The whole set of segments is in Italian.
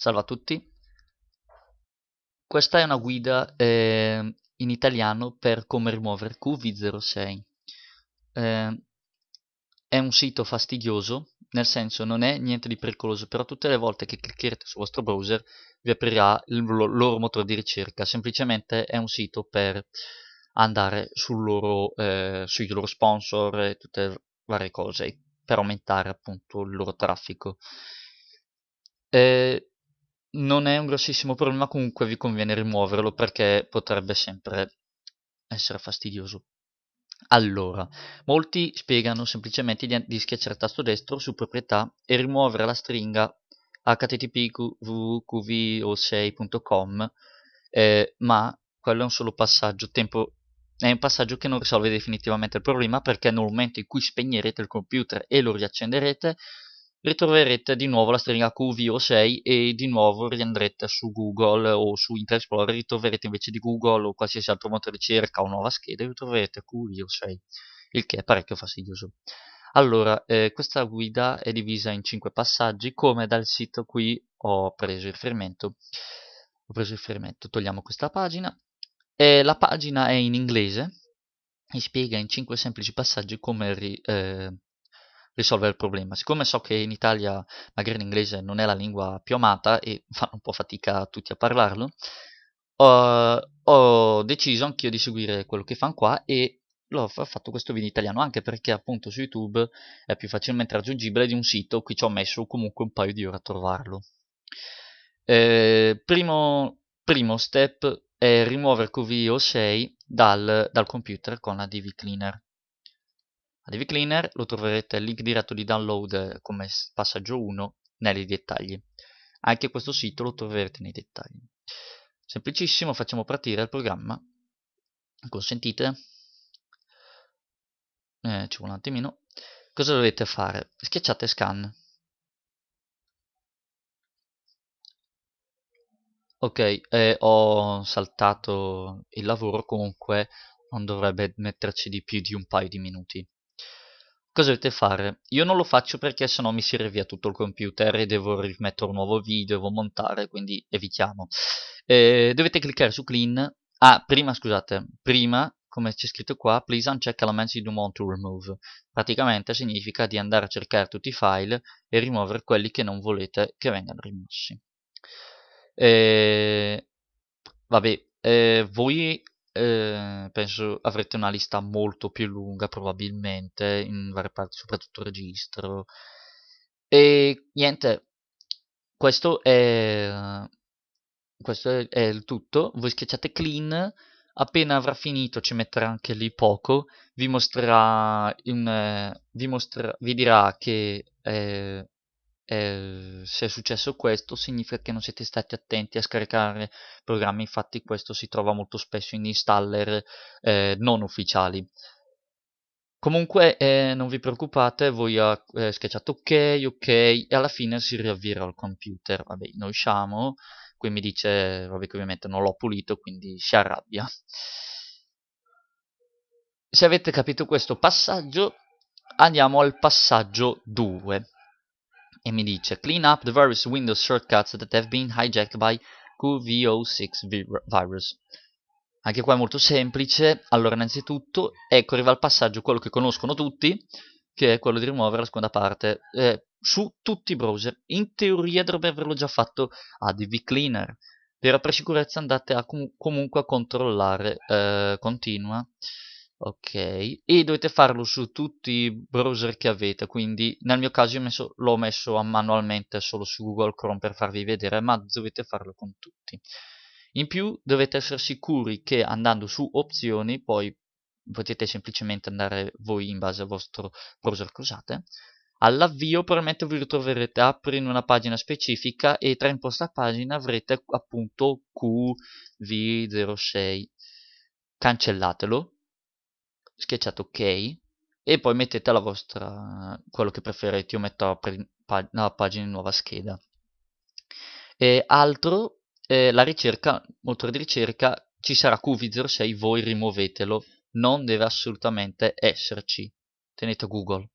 Salve a tutti. Questa è una guida eh, in italiano per come rimuovere QV06. Eh, è un sito fastidioso, nel senso non è niente di pericoloso, però tutte le volte che cliccherete sul vostro browser vi aprirà il loro motore di ricerca. Semplicemente è un sito per andare loro, eh, sui loro sponsor e tutte le varie cose per aumentare appunto il loro traffico. Eh, non è un grossissimo problema, comunque vi conviene rimuoverlo perché potrebbe sempre essere fastidioso. Allora, molti spiegano semplicemente di, di schiacciare il tasto destro su proprietà e rimuovere la stringa http://wqv06.com, eh, ma quello è un solo passaggio, tempo, è un passaggio che non risolve definitivamente il problema perché nel momento in cui spegnerete il computer e lo riaccenderete, ritroverete di nuovo la stringa QVO6 e di nuovo riandrete su Google o su Internet Explorer, ritroverete invece di Google o qualsiasi altro motore di ricerca o nuova scheda, ritroverete QVO6, il che è parecchio fastidioso. Allora, eh, questa guida è divisa in 5 passaggi, come dal sito qui ho preso il fermento. Ho preso il fermento, togliamo questa pagina. Eh, la pagina è in inglese e spiega in 5 semplici passaggi come ri, eh, risolvere il problema. Siccome so che in Italia magari l'inglese non è la lingua più amata e fanno un po' fatica tutti a parlarlo, ho, ho deciso anch'io di seguire quello che fanno qua e l'ho fatto questo video in italiano anche perché appunto su YouTube è più facilmente raggiungibile di un sito, qui ci ho messo comunque un paio di ore a trovarlo. Eh, primo, primo, step è rimuovere qvo 6 dal, dal computer con la DV Cleaner. ADV Cleaner lo troverete il link diretto di download eh, come passaggio 1 nei dettagli. Anche questo sito lo troverete nei dettagli. Semplicissimo, facciamo partire il programma. Consentite. Eh, ci vuole un attimino. Cosa dovete fare? Schiacciate scan. Ok, eh, ho saltato il lavoro, comunque non dovrebbe metterci di più di un paio di minuti. Cosa dovete fare? Io non lo faccio perché sennò mi si rivia tutto il computer e devo rimettere un nuovo video, devo montare, quindi evitiamo. Eh, dovete cliccare su clean. Ah, prima scusate, prima come c'è scritto qua, please uncheck elements you do want to remove. Praticamente significa di andare a cercare tutti i file e rimuovere quelli che non volete che vengano rimossi. Eh, vabbè, eh, voi Ehm, penso avrete una lista molto più lunga probabilmente in varie parti, soprattutto registro. E niente, questo è, eh, questo è, il tutto. Voi schiacciate clean, appena avrà finito ci metterà anche lì poco, vi mostrerà, un, eh, vi, mostrerà vi, dirà che eh, eh, se è successo questo significa che non siete stati attenti a scaricare programmi, infatti questo si trova molto spesso in installer eh, non ufficiali. Comunque eh, non vi preoccupate, voi ha eh, schiacciato ok, ok e alla fine si riavvierà il computer. Vabbè, noi usciamo, qui mi dice vabbè, che ovviamente non l'ho pulito, quindi si arrabbia. Se avete capito questo passaggio, andiamo al passaggio 2 e mi dice clean up the various Windows shortcuts that have been hijacked by QVO6 virus. Anche qua è molto semplice, allora innanzitutto, ecco arriva al passaggio quello che conoscono tutti, che è quello di rimuovere la seconda parte eh, su tutti i browser. In teoria dovrebbe averlo già fatto ADV Cleaner, però per sicurezza andate a com comunque a controllare eh, continua ok e dovete farlo su tutti i browser che avete quindi nel mio caso messo, l'ho messo manualmente solo su Google Chrome per farvi vedere ma dovete farlo con tutti in più dovete essere sicuri che andando su opzioni poi potete semplicemente andare voi in base al vostro browser che usate All'avvio probabilmente vi ritroverete apri in una pagina specifica e tra in posta pagina avrete appunto QV06. Cancellatelo schiacciate ok e poi mettete la vostra quello che preferite io metto la, pag la pagina in nuova scheda e altro eh, la ricerca motore di ricerca ci sarà qv06 voi rimuovetelo non deve assolutamente esserci tenete google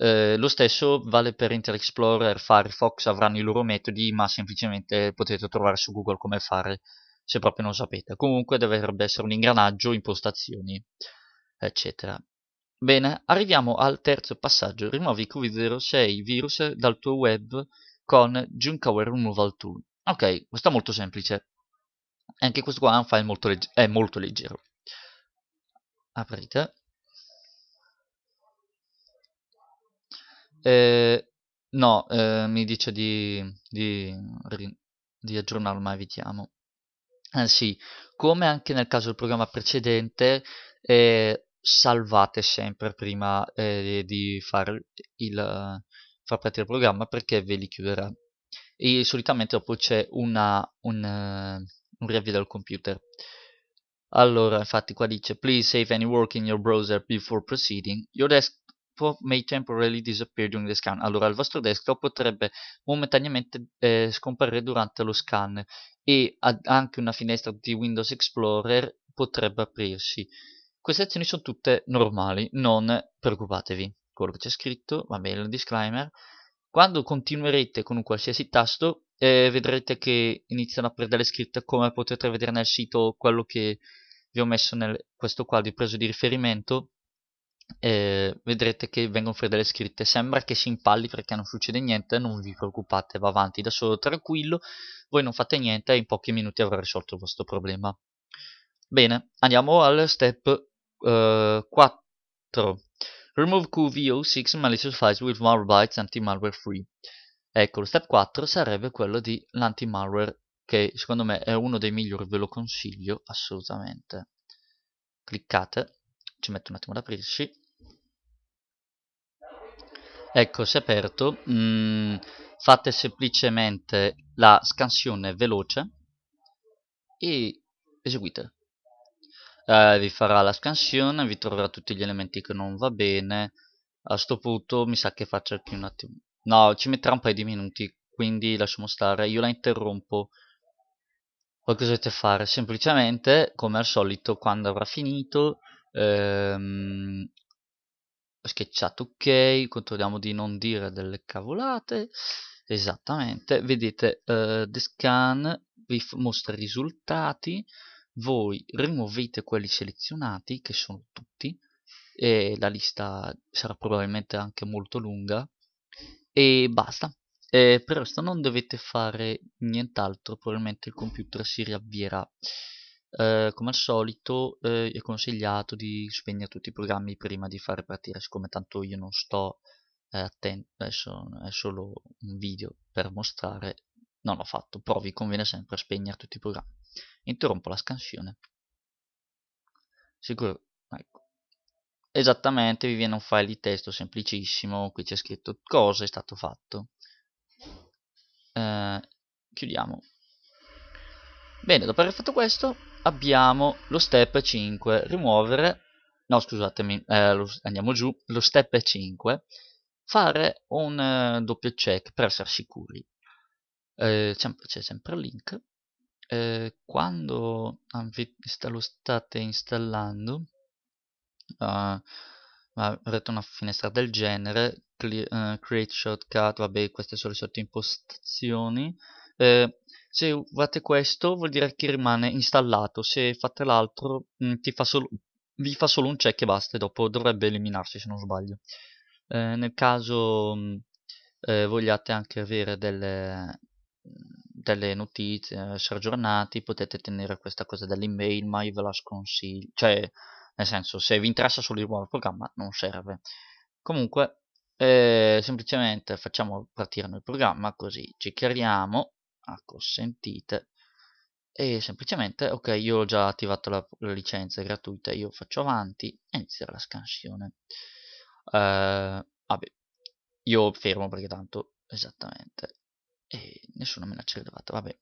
eh, lo stesso vale per Intel Explorer, Firefox, avranno i loro metodi, ma semplicemente potete trovare su Google come fare se proprio non sapete. Comunque dovrebbe essere un ingranaggio, impostazioni, eccetera. Bene, arriviamo al terzo passaggio, rimuovi QV06 virus dal tuo web con Junkaware Removal Tool. Ok, questo è molto semplice. Anche questo qua è un file molto, legge è molto leggero. Aprite. Eh, no, eh, mi dice di, di, di aggiornarlo, ma evitiamo. Anzi, eh, come anche nel caso del programma precedente, eh, salvate sempre prima eh, di far, il, far partire il programma perché ve li chiuderà. E solitamente dopo c'è una, un, un riavvio del computer. Allora, infatti qua dice Please save any work in your browser before proceeding. Your, may temporarily disappear during the scan. Allora il vostro desktop potrebbe momentaneamente eh, scomparire durante lo scan e anche una finestra di Windows Explorer potrebbe aprirsi. Queste azioni sono tutte normali, non preoccupatevi. Quello che c'è scritto, va bene il disclaimer. Quando continuerete con un qualsiasi tasto eh, vedrete che iniziano a perdere scritte come potete vedere nel sito quello che vi ho messo nel questo qua di preso di riferimento eh, vedrete che vengono fuori delle scritte sembra che si impalli perché non succede niente non vi preoccupate va avanti da solo tranquillo voi non fate niente e in pochi minuti avrà risolto il vostro problema bene andiamo al step eh, 4 remove QVO6 malicious files with malware bytes anti-malware free ecco lo step 4 sarebbe quello di l'anti-malware che secondo me è uno dei migliori ve lo consiglio assolutamente cliccate ci metto un attimo ad aprirsi ecco si è aperto mm, fate semplicemente la scansione veloce e eseguite eh, vi farà la scansione vi troverà tutti gli elementi che non va bene a sto punto mi sa che faccio più un attimo no ci metterà un paio di minuti quindi lasciamo stare io la interrompo poi cosa dovete fare semplicemente come al solito quando avrà finito ehm, schiacciato ok controlliamo di non dire delle cavolate esattamente vedete uh, the scan vi mostra i risultati voi rimuovete quelli selezionati che sono tutti e la lista sarà probabilmente anche molto lunga e basta eh, per questo non dovete fare nient'altro probabilmente il computer si riavvierà eh, come al solito eh, è consigliato di spegnere tutti i programmi prima di far partire, siccome tanto io non sto eh, attento, adesso è solo un video per mostrare, non l'ho fatto, però vi conviene sempre spegnere tutti i programmi. Interrompo la scansione. Sicuro, ecco. Esattamente, vi viene un file di testo semplicissimo, qui c'è scritto cosa è stato fatto. Eh, chiudiamo. Bene, dopo aver fatto questo, abbiamo lo step 5, rimuovere, no scusatemi, eh, lo, andiamo giù, lo step 5, fare un eh, doppio check per essere sicuri. Eh, c'è sempre il link. Eh, quando lo state installando, uh, ah, avrete una finestra del genere, eh, create shortcut, vabbè queste sono le sottoimpostazioni, eh, se fate questo vuol dire che rimane installato, se fate l'altro mm, fa vi fa solo un check e basta, e dopo dovrebbe eliminarsi se non sbaglio. Eh, nel caso mm, eh, vogliate anche avere delle, mm, delle notizie, eh, essere aggiornati, potete tenere questa cosa dell'email, ma io ve la sconsiglio, cioè nel senso se vi interessa solo il nuovo programma non serve. Comunque eh, semplicemente facciamo partire il programma così ci chiariamo acconsentite e semplicemente ok io ho già attivato la, la licenza gratuita io faccio avanti e inizierà la scansione uh, vabbè io fermo perché tanto esattamente e nessuno me l'ha celebrata vabbè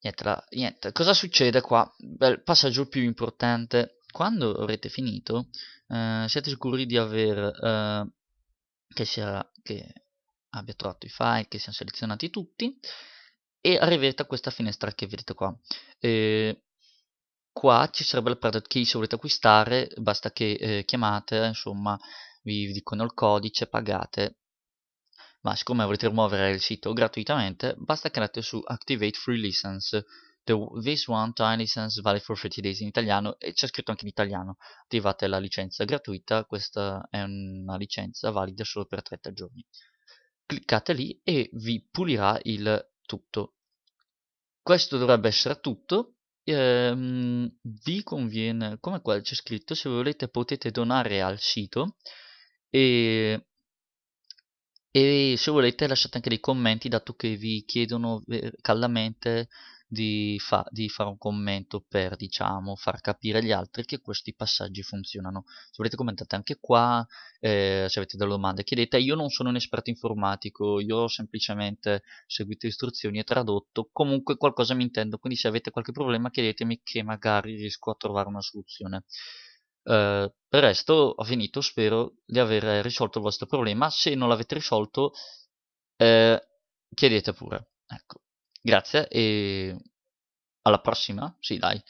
niente, la, niente cosa succede qua il passaggio più importante quando avrete finito uh, siete sicuri di aver uh, che, sia, che abbia trovato i file che siano selezionati tutti e arriverete a questa finestra che vedete qua eh, qua ci sarebbe la product key se volete acquistare basta che eh, chiamate insomma vi, vi dicono il codice pagate ma siccome volete rimuovere il sito gratuitamente basta che andate su activate free license The, this one time license vale for 30 days in italiano e c'è scritto anche in italiano attivate la licenza gratuita questa è una licenza valida solo per 30 giorni cliccate lì e vi pulirà il tutto. Questo dovrebbe essere tutto. Ehm, vi conviene, come qua c'è scritto, se volete potete donare al sito e, e se volete lasciate anche dei commenti dato che vi chiedono eh, caldamente di, fa, di, fare un commento per, diciamo, far capire agli altri che questi passaggi funzionano. Se volete commentate anche qua, eh, se avete delle domande chiedete. Io non sono un esperto informatico, io ho semplicemente seguito istruzioni e tradotto, comunque qualcosa mi intendo, quindi se avete qualche problema chiedetemi che magari riesco a trovare una soluzione. Uh, per il resto ho finito, spero di aver risolto il vostro problema, se non l'avete risolto eh, chiedete pure. Ecco. Grazie e alla prossima. Sì, dai.